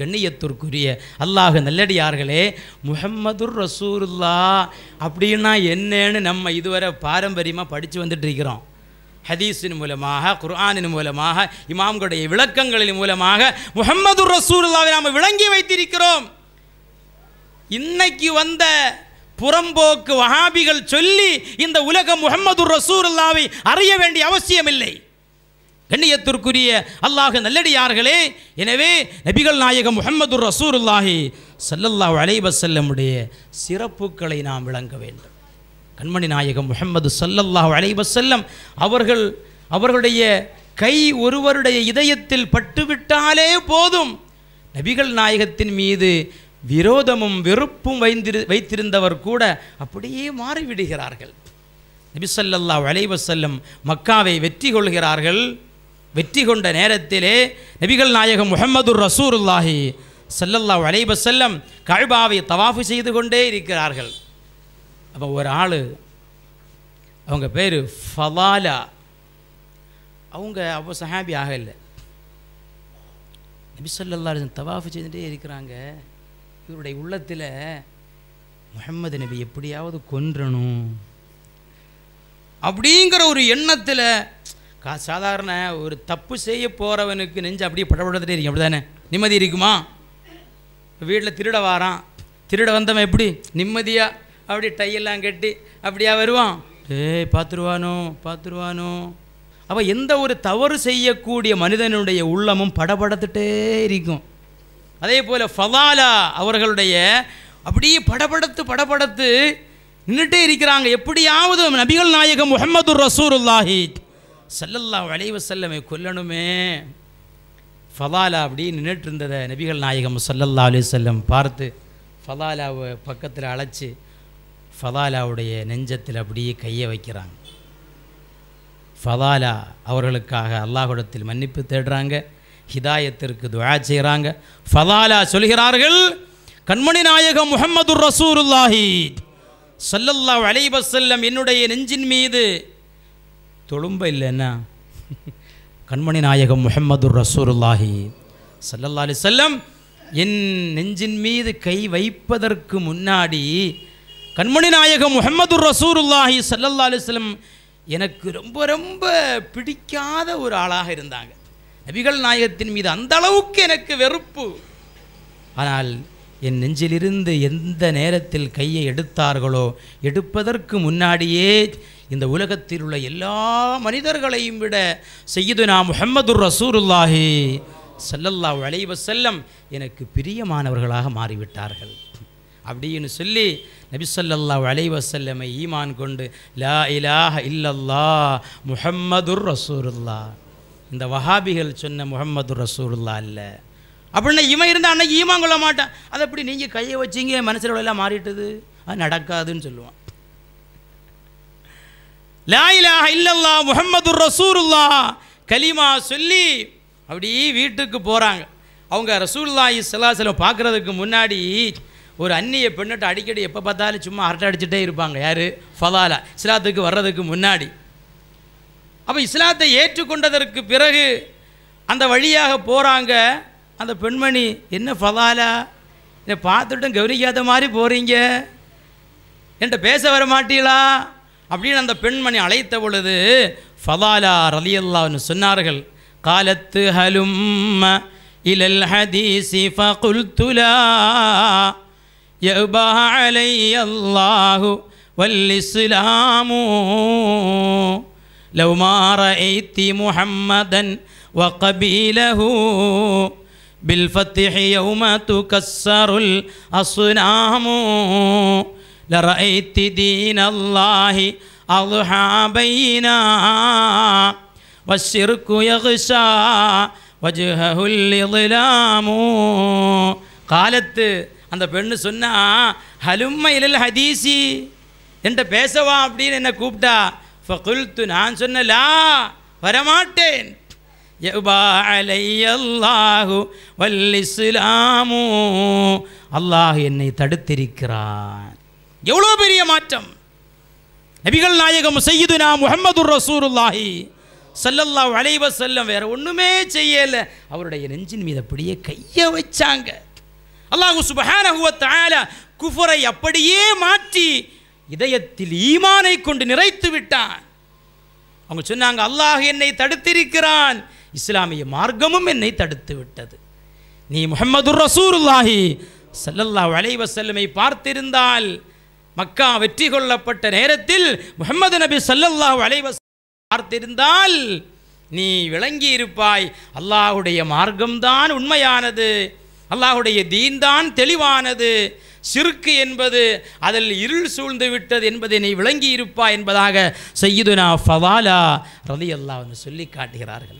கண்ணியத்திற்குரிய அல்லாஹ் நல்லடியார்களே முஹம்மதுர் ரசூருல்லா அப்படின்னா என்னன்னு நம்ம இதுவரை பாரம்பரியமாக படித்து வந்துட்டு இருக்கிறோம் ஹதீஸின் மூலமாக குர்ஆனின் மூலமாக இமாம்களுடைய விளக்கங்களின் மூலமாக முகம்மது ரசூருல்லாவை நாம் விளங்கி வைத்திருக்கிறோம் இன்னைக்கு வந்த புறம்போக்கு வஹாபிகள் சொல்லி இந்த உலகம் முகமது ரசூருல்லாவை அறிய வேண்டிய அவசியமில்லை கண்ணியத்திற்குரிய அல்லாஹ் நல்லடியார்களே எனவே நபிகள் நாயகம் முகமது ரசூருல்லாஹி சல்லல்லாஹ் அலைவசல்லமுடைய சிறப்புகளை நாம் விளங்க வேண்டும் கண்மணி நாயகம் முகமது சல்லல்லாஹ் அலைவசல்லம் அவர்கள் அவர்களுடைய கை ஒருவருடைய இதயத்தில் பட்டுவிட்டாலே போதும் நபிகள் நாயகத்தின் மீது விரோதமும் வெறுப்பும் வைந்திரு வைத்திருந்தவர் கூட அப்படியே மாறிவிடுகிறார்கள் நபிசல்லா வளைவசல்லம் மக்காவை வெற்றி கொள்கிறார்கள் வெற்றி கொண்ட நேரத்திலே நபிகள் நாயகம் முகமது ரசூருல்லாஹி சல்லல்லா செல்லம் கழிபாவை தவாஃபு செய்து கொண்டே இருக்கிறார்கள் அப்போ ஒரு ஆள் அவங்க பேர் ஃபலாலா அவங்க அவ்வளோ சஹாபி ஆகலை நபி சொல்லல்லா தவாஃபு செய்துகிட்டே இருக்கிறாங்க இவருடைய உள்ளத்தில் முகமது நபி எப்படியாவது கொன்றணும் அப்படிங்கிற ஒரு எண்ணத்தில் கா சாதாரண ஒரு தப்பு செய்ய போகிறவனுக்கு நெஞ்சு அப்படியே படபடத்துட்டே இருக்கும் அப்படி தானே நிம்மதி இருக்குமா வீட்டில் திருட வாரான் திருட வந்தவன் எப்படி நிம்மதியாக அப்படி டையெல்லாம் கட்டி அப்படியா வருவான் ஏய் பார்த்துருவானோ பார்த்துருவானோ அப்போ எந்த ஒரு தவறு செய்யக்கூடிய மனிதனுடைய உள்ளமும் படபடத்துட்டே இருக்கும் அதே போல் ஃபலாலா அவர்களுடைய அப்படியே படபடத்து படபடத்து நின்றுட்டே இருக்கிறாங்க எப்படியாவது நபிகள் நாயகம் முகமது ரசூருல்லாஹி செல்லல்லா வளைவு செல்லமை கொல்லணுமே ஃபதாலா அப்படின்னு நின்றுட்டு இருந்ததை நபிகள் நாயகம் சல்லல்லா அலி செல்லம் பார்த்து ஃபதாலாவை பக்கத்தில் அழைச்சி ஃபதாலாவுடைய நெஞ்சத்தில் அப்படியே கையை வைக்கிறாங்க ஃபதாலா அவர்களுக்காக அல்லாஹுடத்தில் மன்னிப்பு தேடுறாங்க ஹிதாயத்திற்கு துவா செய்கிறாங்க ஃபதாலா சொல்கிறார்கள் கண்மணி நாயகம் முகமது ரசூருல்லாஹி சல்லல்லா செல்லம் என்னுடைய நெஞ்சின் மீது தொழும்ப இல்லைன்னா கண்மணி நாயகம் முஹம்மது ரசூருல்லாஹி சல்லல்லா அலி செல்லம் என் நெஞ்சின் மீது கை வைப்பதற்கு முன்னாடி கண்மணி நாயகம் முகமது ரசூருல்லாஹி சல்லல்லா செல்லம் எனக்கு ரொம்ப ரொம்ப பிடிக்காத ஒரு ஆளாக இருந்தாங்க நபிகள் நாயகத்தின் மீது அந்த அளவுக்கு எனக்கு வெறுப்பு ஆனால் என் நெஞ்சிலிருந்து எந்த நேரத்தில் கையை எடுத்தார்களோ எடுப்பதற்கு முன்னாடியே இந்த உலகத்தில் உள்ள எல்லா மனிதர்களையும் விட நாம் முஹம்மது ரசூருல்லாஹி சல்லல்லா வளைவ செல்லம் எனக்கு பிரியமானவர்களாக மாறிவிட்டார்கள் அப்படின்னு சொல்லி சொல்லல்லா வளைவ செல்லமை ஈமான் கொண்டு லா இலாஹ இல்லல்லா முஹம்மதுர் ரசூருல்லா இந்த வஹாபிகள் சொன்ன முகம்மது ரசூருல்லா இல்லை அப்படின்னா இவன் இருந்தால் அன்னைக்கு ஈமான் கொள்ள மாட்டான் அதை எப்படி நீங்கள் கையை வச்சிங்க மனசில் எல்லாம் மாறிட்டது அது நடக்காதுன்னு சொல்லுவான் லாயிலா இல்லல்லா முகமது ரசூருல்லா கலிமா சொல்லி அப்படி வீட்டுக்கு போகிறாங்க அவங்க ரசூல்லாயி சிலாசிலம் பார்க்குறதுக்கு முன்னாடி ஒரு அந்நியை பெண்ணிட்ட அடிக்கடி எப்போ பார்த்தாலும் சும்மா அரட்டை அடிச்சுட்டே இருப்பாங்க யார் ஃபலாலா இஸ்லாத்துக்கு வர்றதுக்கு முன்னாடி அப்போ இஸ்லாத்தை ஏற்றுக்கொண்டதற்கு பிறகு அந்த வழியாக போகிறாங்க அந்த பெண்மணி என்ன ஃபதாலா என்னை பார்த்துட்டும் கௌரிக்காத மாதிரி போகிறீங்க என்கிட்ட பேச வர மாட்டீங்களா அப்படின்னு அந்த பெண்மணி அழைத்த பொழுது ஃபதாலா ரலியல்லான்னு சொன்னார்கள் காலத்து ஹலும் இலல் ஹதீசி ஃபகுல் துலா யபா அலை அல்லாஹு والإسلام لو ما رأيت بالفتح يوم تكسر الأصنام لرأيت دين الله أضحى بينا والشرك يغشى وجهه الإظلام காலத்து அந்த பெண்ணு சொன்னா ஹலும்ம இலல் ஹதீசி என்கிட்ட பேசவா அப்படின்னு என்னை கூப்பிட்டா ஃபகுல்த்து நான் சொன்னலா வரமாட்டேன் அல்லாஹு வல்லிஸ்லாமு அல்லாஹு என்னை தடுத்திருக்கிறான் எவ்வளோ பெரிய மாற்றம் நபிகள் நாயகம் செய்யுதுனா முகமது ரசூருல்லாஹி சல்லல்லா வளைவ செல்லம் வேற ஒன்றுமே செய்யலை அவருடைய நெஞ்சின் மீது அப்படியே கையை வச்சாங்க அல்லாஹு சுபஹானஹுவத்தால குஃபரை அப்படியே மாற்றி இதயத்தில் ஈமானை கொண்டு நிறைத்து விட்டான் அவங்க சொன்னாங்க அல்லாஹ் என்னை தடுத்திருக்கிறான் இஸ்லாமிய மார்க்கமும் என்னை தடுத்து விட்டது நீ முகமது ரசூருல்லாஹி சல்லல்லா வளைவ செல்லுமை பார்த்திருந்தால் மக்கா வெற்றி கொள்ளப்பட்ட நேரத்தில் முகமது நபி சல்லல்லா வளைவ பார்த்திருந்தால் நீ விளங்கி இருப்பாய் அல்லாஹுடைய மார்க்கம்தான் உண்மையானது அல்லாஹுடைய தீன்தான் தெளிவானது சிறுக்கு என்பது அதில் இருள் சூழ்ந்து விட்டது என்பதை நீ விளங்கி இருப்பாய் என்பதாக செய்யுதுனா ஃபவாலா ரதி அல்லாஹ் சொல்லி காட்டுகிறார்கள்